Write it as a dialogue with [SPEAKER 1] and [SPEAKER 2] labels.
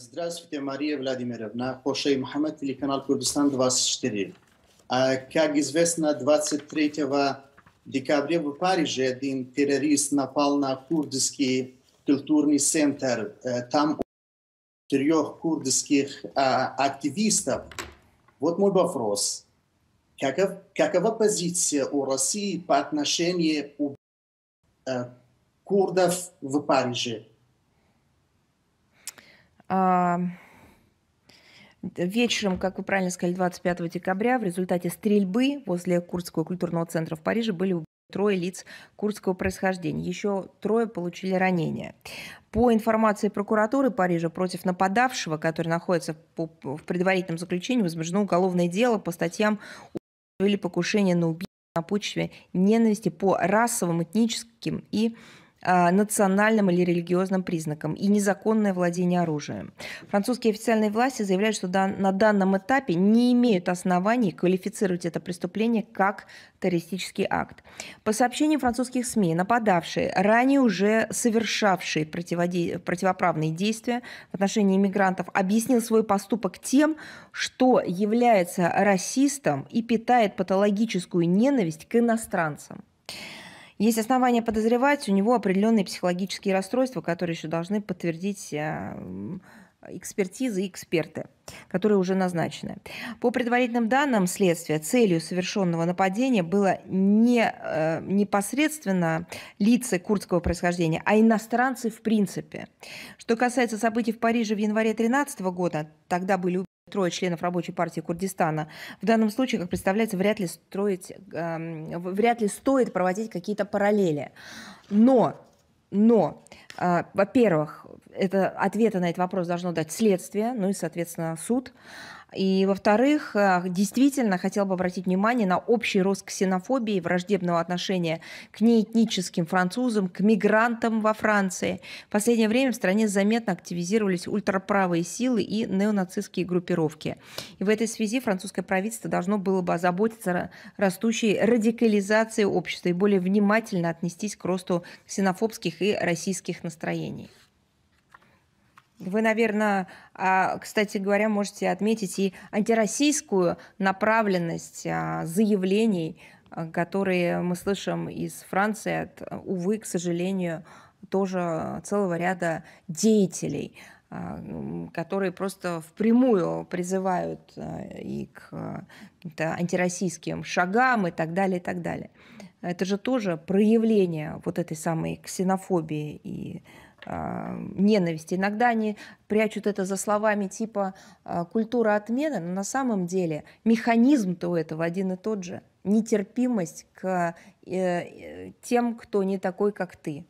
[SPEAKER 1] Здравствуйте, Мария Владимировна. Хошей Мухаммад, телеканал Курдистан 24. А, как известно, 23 декабря в Париже один террорист напал на курдский культурный центр. Э, там трех курдских а, активистов. Вот мой вопрос. Каков, какова позиция у России по отношению к э, курдов в Париже?
[SPEAKER 2] А, вечером, как вы правильно сказали, 25 декабря в результате стрельбы возле Курдского культурного центра в Париже были трое лиц курдского происхождения. Еще трое получили ранения. По информации прокуратуры Парижа, против нападавшего, который находится в предварительном заключении, возбуждено уголовное дело по статьям или покушение на убийство на почве ненависти по расовым, этническим и а, национальным или религиозным признаком и незаконное владение оружием. Французские официальные власти заявляют, что на данном этапе не имеют оснований квалифицировать это преступление как террористический акт. По сообщениям французских СМИ, нападавшие, ранее уже совершавшие противоправные действия в отношении иммигрантов, объяснил свой поступок тем, что является расистом и питает патологическую ненависть к иностранцам. Есть основания подозревать у него определенные психологические расстройства, которые еще должны подтвердить э, экспертизы и эксперты, которые уже назначены. По предварительным данным следствия, целью совершенного нападения было не э, непосредственно лица курдского происхождения, а иностранцы в принципе. Что касается событий в Париже в январе 2013 года, тогда были трое членов рабочей партии Курдистана. В данном случае, как представляется, вряд ли, строить, э, вряд ли стоит проводить какие-то параллели. Но, но э, во-первых, это, ответы на этот вопрос должно дать следствие, ну и, соответственно, суд. И, во-вторых, а, действительно хотел бы обратить внимание на общий рост ксенофобии, враждебного отношения к неэтническим французам, к мигрантам во Франции. В последнее время в стране заметно активизировались ультраправые силы и неонацистские группировки. И в этой связи французское правительство должно было бы озаботиться о растущей радикализации общества и более внимательно отнестись к росту ксенофобских и российских настроений. Вы, наверное, а, кстати говоря, можете отметить и антироссийскую направленность а, заявлений, а, которые мы слышим из Франции от, увы, к сожалению, тоже целого ряда деятелей которые просто впрямую призывают и к антироссийским шагам и так далее, и так далее. Это же тоже проявление вот этой самой ксенофобии и а, ненависти. Иногда они прячут это за словами типа а, «культура отмены», но на самом деле механизм-то у этого один и тот же. Нетерпимость к э, э, тем, кто не такой, как ты.